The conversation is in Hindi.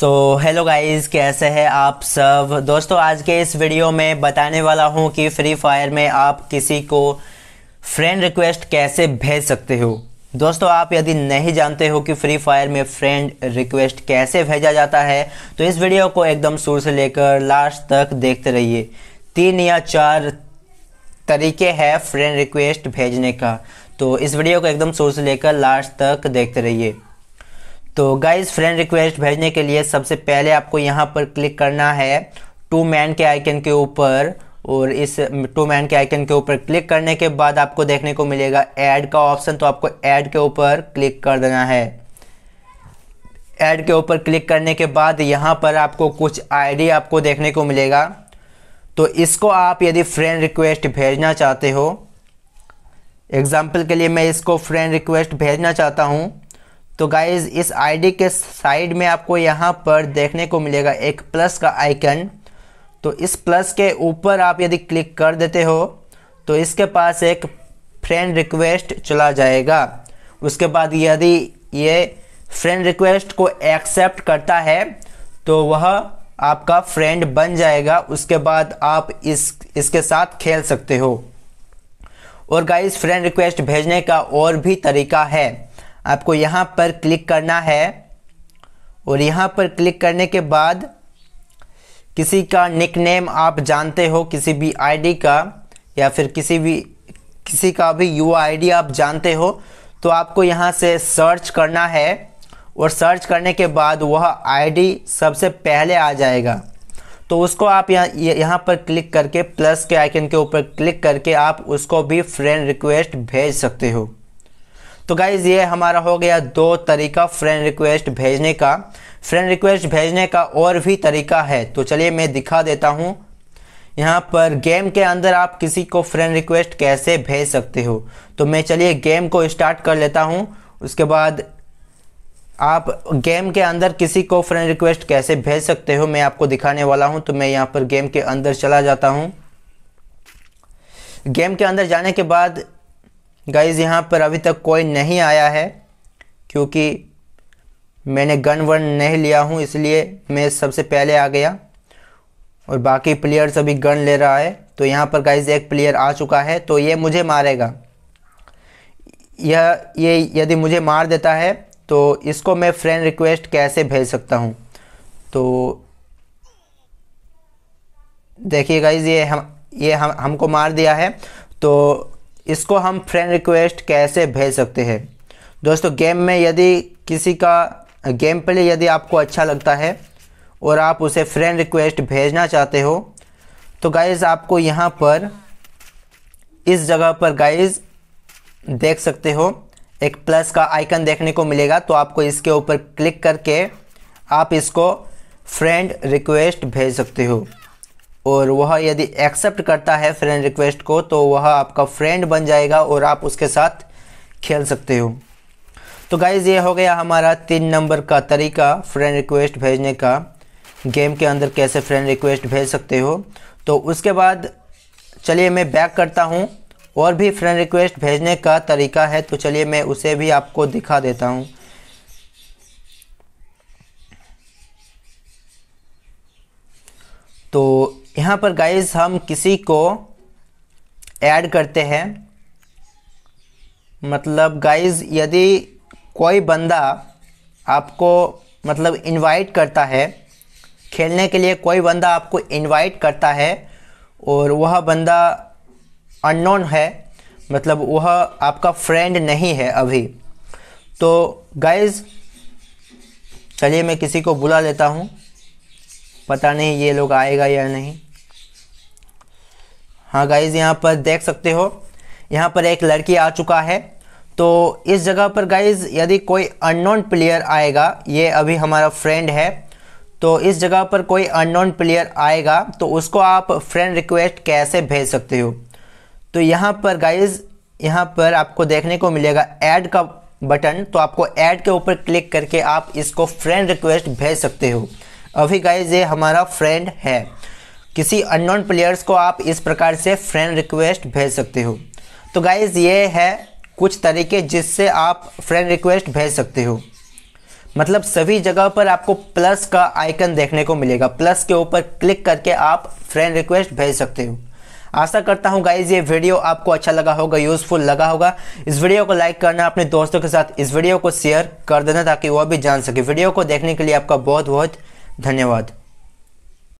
सो हेलो गाइस कैसे हैं आप सब दोस्तों आज के इस वीडियो में बताने वाला हूं कि फ्री फायर में आप किसी को फ्रेंड रिक्वेस्ट कैसे भेज सकते हो दोस्तों आप यदि नहीं जानते हो कि फ्री फायर में फ्रेंड रिक्वेस्ट कैसे भेजा जाता है तो इस वीडियो को एकदम शुरू से लेकर लास्ट तक देखते रहिए तीन या चार तरीके हैं फ्रेंड रिक्वेस्ट भेजने का तो इस वीडियो को एकदम शुरू से लेकर लास्ट तक देखते रहिए तो गाइज फ्रेंड रिक्वेस्ट भेजने के लिए सबसे पहले आपको यहाँ पर क्लिक करना है टू मैन के आइकन के ऊपर और इस टू मैन के आइकन के ऊपर क्लिक करने के बाद आपको देखने को मिलेगा ऐड का ऑप्शन तो आपको ऐड के ऊपर क्लिक कर देना है ऐड के ऊपर क्लिक करने के बाद यहाँ पर आपको कुछ आईडी आपको देखने को मिलेगा तो इसको आप यदि फ्रेंड रिक्वेस्ट भेजना चाहते हो एग्ज़ाम्पल के लिए मैं इसको फ्रेंड रिक्वेस्ट भेजना चाहता हूँ तो गाइज इस आईडी के साइड में आपको यहाँ पर देखने को मिलेगा एक प्लस का आइकन तो इस प्लस के ऊपर आप यदि क्लिक कर देते हो तो इसके पास एक फ्रेंड रिक्वेस्ट चला जाएगा उसके बाद यदि ये फ्रेंड रिक्वेस्ट को एक्सेप्ट करता है तो वह आपका फ्रेंड बन जाएगा उसके बाद आप इस इसके साथ खेल सकते हो और गाइस फ्रेंड रिक्वेस्ट भेजने का और भी तरीका है आपको यहाँ पर क्लिक करना है और यहाँ पर क्लिक करने के बाद किसी का नेम आप जानते हो किसी भी आईडी का या फिर किसी भी किसी का भी यू आईडी आप जानते हो तो आपको यहाँ से सर्च करना है और सर्च करने के बाद वह आईडी सबसे पहले आ जाएगा तो उसको आप यहाँ यहाँ पर क्लिक करके प्लस के आइकन के ऊपर क्लिक करके आप उसको भी फ्रेंड रिक्वेस्ट भेज सकते हो तो गाइज़ ये हमारा हो गया दो तरीका फ्रेंड रिक्वेस्ट भेजने का फ्रेंड रिक्वेस्ट भेजने का और भी तरीका है तो चलिए मैं दिखा देता हूँ यहाँ पर गेम के अंदर आप किसी को फ्रेंड रिक्वेस्ट कैसे भेज सकते हो तो मैं चलिए गेम को स्टार्ट कर लेता हूँ उसके बाद आप गेम के अंदर किसी को फ्रेंड रिक्वेस्ट कैसे भेज सकते हो मैं आपको दिखाने वाला हूँ तो मैं यहाँ पर गेम के अंदर चला जाता हूँ गेम के अंदर जाने के बाद गाइज यहाँ पर अभी तक कोई नहीं आया है क्योंकि मैंने गन वन नहीं लिया हूँ इसलिए मैं सबसे पहले आ गया और बाकी प्लेयर्स अभी गन ले रहा है तो यहाँ पर गाइज एक प्लेयर आ चुका है तो ये मुझे मारेगा यह ये यदि मुझे मार देता है तो इसको मैं फ्रेंड रिक्वेस्ट कैसे भेज सकता हूँ तो देखिए गाइज ये हम ये हम हमको मार दिया है तो इसको हम फ्रेंड रिक्वेस्ट कैसे भेज सकते हैं दोस्तों गेम में यदि किसी का गेम प्ले यदि आपको अच्छा लगता है और आप उसे फ्रेंड रिक्वेस्ट भेजना चाहते हो तो गाइज़ आपको यहाँ पर इस जगह पर गाइज़ देख सकते हो एक प्लस का आइकन देखने को मिलेगा तो आपको इसके ऊपर क्लिक करके आप इसको फ्रेंड रिक्वेस्ट भेज सकते हो और वह यदि एक्सेप्ट करता है फ्रेंड रिक्वेस्ट को तो वह आपका फ्रेंड बन जाएगा और आप उसके साथ खेल सकते हो तो गाइज़ ये हो गया हमारा तीन नंबर का तरीका फ्रेंड रिक्वेस्ट भेजने का गेम के अंदर कैसे फ्रेंड रिक्वेस्ट भेज सकते हो तो उसके बाद चलिए मैं बैक करता हूँ और भी फ्रेंड रिक्वेस्ट भेजने का तरीका है तो चलिए मैं उसे भी आपको दिखा देता हूँ तो यहाँ पर गाइज हम किसी को ऐड करते हैं मतलब गाइज यदि कोई बंदा आपको मतलब इनवाइट करता है खेलने के लिए कोई बंदा आपको इनवाइट करता है और वह बंदा अननोन है मतलब वह आपका फ्रेंड नहीं है अभी तो गाइज चलिए मैं किसी को बुला लेता हूँ पता नहीं ये लोग आएगा या नहीं हाँ गाइज यहाँ पर देख सकते हो यहाँ पर एक लड़की आ चुका है तो इस जगह पर गाइज यदि कोई अननोन प्लेयर आएगा ये अभी हमारा फ्रेंड है तो इस जगह पर कोई अननोन प्लेयर आएगा तो उसको आप फ्रेंड रिक्वेस्ट कैसे भेज सकते हो तो यहाँ पर गाइज यहाँ पर आपको देखने को मिलेगा ऐड का बटन तो आपको ऐड के ऊपर क्लिक करके आप इसको फ्रेंड रिक्वेस्ट भेज सकते हो अभी गाइज ये हमारा फ्रेंड है किसी अननोन प्लेयर्स को आप इस प्रकार से फ्रेंड रिक्वेस्ट भेज सकते हो तो गाइज़ ये है कुछ तरीके जिससे आप फ्रेंड रिक्वेस्ट भेज सकते हो मतलब सभी जगह पर आपको प्लस का आइकन देखने को मिलेगा प्लस के ऊपर क्लिक करके आप फ्रेंड रिक्वेस्ट भेज सकते हो आशा करता हूँ गाइज ये वीडियो आपको अच्छा लगा होगा यूज़फुल लगा होगा इस वीडियो को लाइक करना अपने दोस्तों के साथ इस वीडियो को शेयर कर देना ताकि वह भी जान सके वीडियो को देखने के लिए आपका बहुत बहुत धन्यवाद